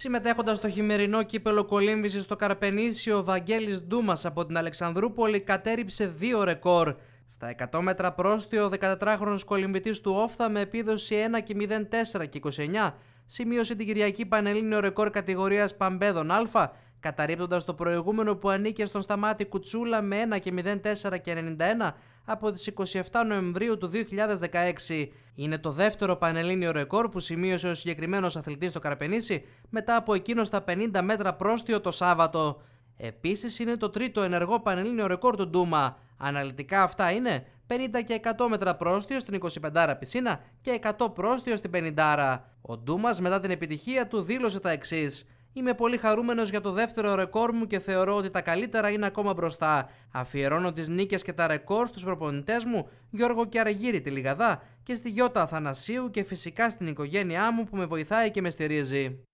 Συμμετέχοντας στο χειμερινό κύπελο κολύμβησης στο Καρπενήσιο, ο Βαγγέλης Ντούμας από την Αλεξανδρούπολη κατέριψε δύο ρεκόρ. Στα 100 μέτρα πρόστιο, ο 14χρονο κολυμβητής του Όφθα με επίδοση 1,04 και 29 σημείωσε την Κυριακή Πανελλήνιο ρεκόρ κατηγορίας Παμπέδων Α καταρρίπτοντα το προηγούμενο που ανήκε στον Σταμάτη Κουτσούλα με 1 και 91 από τις 27 Νοεμβρίου του 2016. Είναι το δεύτερο πανελλήνιο ρεκόρ που σημείωσε ο συγκεκριμένος αθλητής στο Καρπενήσι μετά από εκείνο στα 50 μέτρα πρόστιο το Σάββατο. Επίσης είναι το τρίτο ενεργό πανελλήνιο ρεκόρ του Ντούμα. Αναλυτικά αυτά είναι 50 και 100 μέτρα πρόστιο στην 25 πισίνα και 100 πρόστιο στην 50. Ο Ντούμας μετά την επιτυχία του δήλωσε τα εξής. Είμαι πολύ χαρούμενος για το δεύτερο ρεκόρ μου και θεωρώ ότι τα καλύτερα είναι ακόμα μπροστά. Αφιερώνω τις νίκες και τα ρεκόρ στους προπονητές μου, Γιώργο και αργύρι τη Λιγαδά, και στη Γιώτα Αθανασίου και φυσικά στην οικογένειά μου που με βοηθάει και με στηρίζει.